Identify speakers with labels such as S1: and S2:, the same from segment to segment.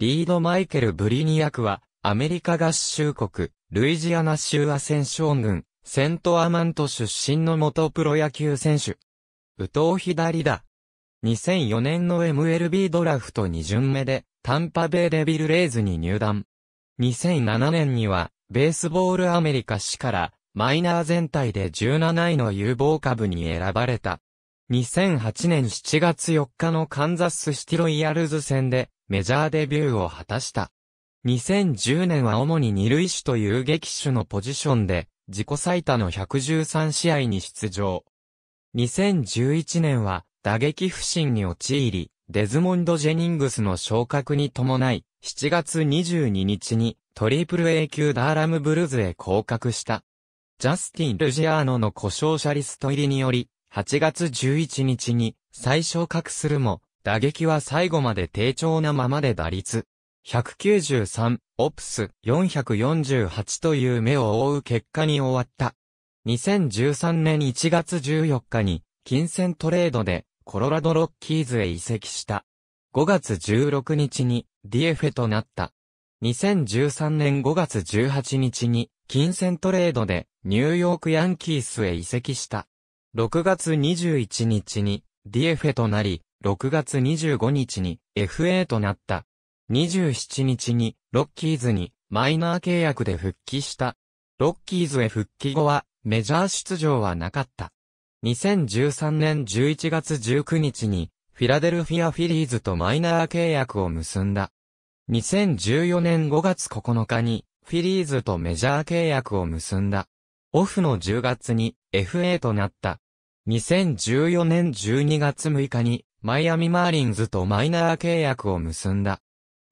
S1: リード・マイケル・ブリニアクは、アメリカ合衆国、ルイジアナ州アセンション郡、セントアマント出身の元プロ野球選手。右投左だ。2004年の MLB ドラフト2巡目で、タンパベイデビルレイズに入団。2007年には、ベースボールアメリカ市から、マイナー全体で17位の有望株に選ばれた。2008年7月4日のカンザスシティロイヤルズ戦で、メジャーデビューを果たした。2010年は主に二塁手という劇手のポジションで、自己最多の113試合に出場。2011年は打撃不振に陥り、デズモンド・ジェニングスの昇格に伴い、7月22日にトリプル A 級ダーラムブルーズへ降格した。ジャスティン・ルジアーノの故障者リスト入りにより、8月11日に再昇格するも、打撃は最後まで低調なままで打率。193、オプス448という目を覆う結果に終わった。2013年1月14日に、金銭トレードで、コロラドロッキーズへ移籍した。5月16日に、ディエフェとなった。2013年5月18日に、金銭トレードで、ニューヨークヤンキースへ移籍した。6月21日に、ディエフェとなり、6月25日に FA となった。27日にロッキーズにマイナー契約で復帰した。ロッキーズへ復帰後はメジャー出場はなかった。2013年11月19日にフィラデルフィアフィリーズとマイナー契約を結んだ。2014年5月9日にフィリーズとメジャー契約を結んだ。オフの10月に FA となった。2014年12月6日にマイアミマーリンズとマイナー契約を結んだ。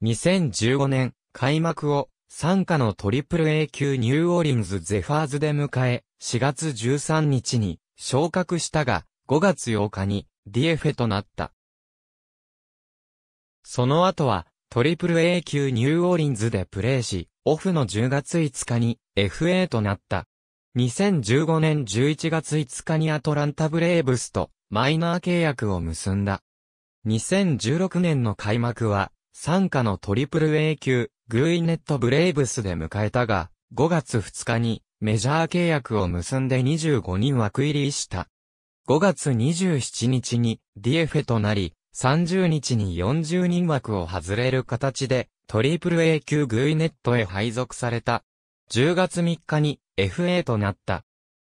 S1: 2015年、開幕を、参加のトリプル a 級ニューオーリンズゼファーズで迎え、4月13日に昇格したが、5月8日に d f となった。その後は、トリプル a 級ニューオーリンズでプレーし、オフの10月5日に FA となった。2015年11月5日にアトランタブレーブスとマイナー契約を結んだ。2016年の開幕は、参加のトリプル A 級、グーイネットブレイブスで迎えたが、5月2日にメジャー契約を結んで25人枠入りした。5月27日に d f ェとなり、30日に40人枠を外れる形で、トリプル A 級グーイネットへ配属された。10月3日に FA となった。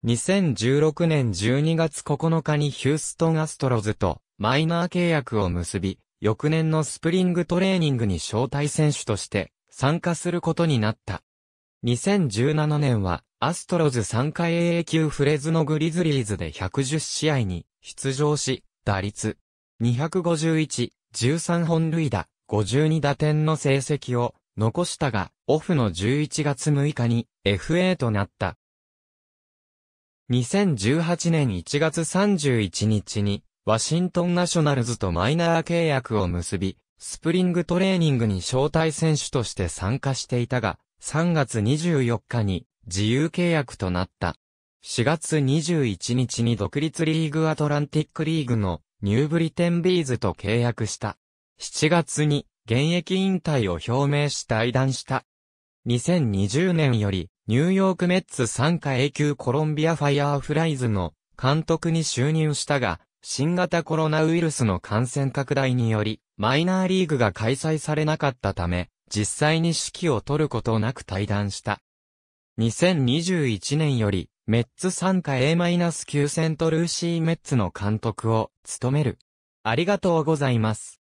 S1: 2016年12月9日にヒューストンアストロズとマイナー契約を結び、翌年のスプリングトレーニングに招待選手として参加することになった。2017年はアストロズ3回 AA 級フレズのグリズリーズで110試合に出場し、打率251、13本塁打、52打点の成績を残したが、オフの11月6日に FA となった。2018年1月31日に、ワシントンナショナルズとマイナー契約を結び、スプリングトレーニングに招待選手として参加していたが、3月24日に自由契約となった。4月21日に独立リーグアトランティックリーグのニューブリテンビーズと契約した。7月に現役引退を表明し退団した。2020年よりニューヨークメッツ参加永久コロンビアファイアーフライズの監督に就任したが、新型コロナウイルスの感染拡大により、マイナーリーグが開催されなかったため、実際に指揮を取ることなく退団した。2021年より、メッツ参加 A-9 セントルーシーメッツの監督を務める。ありがとうございます。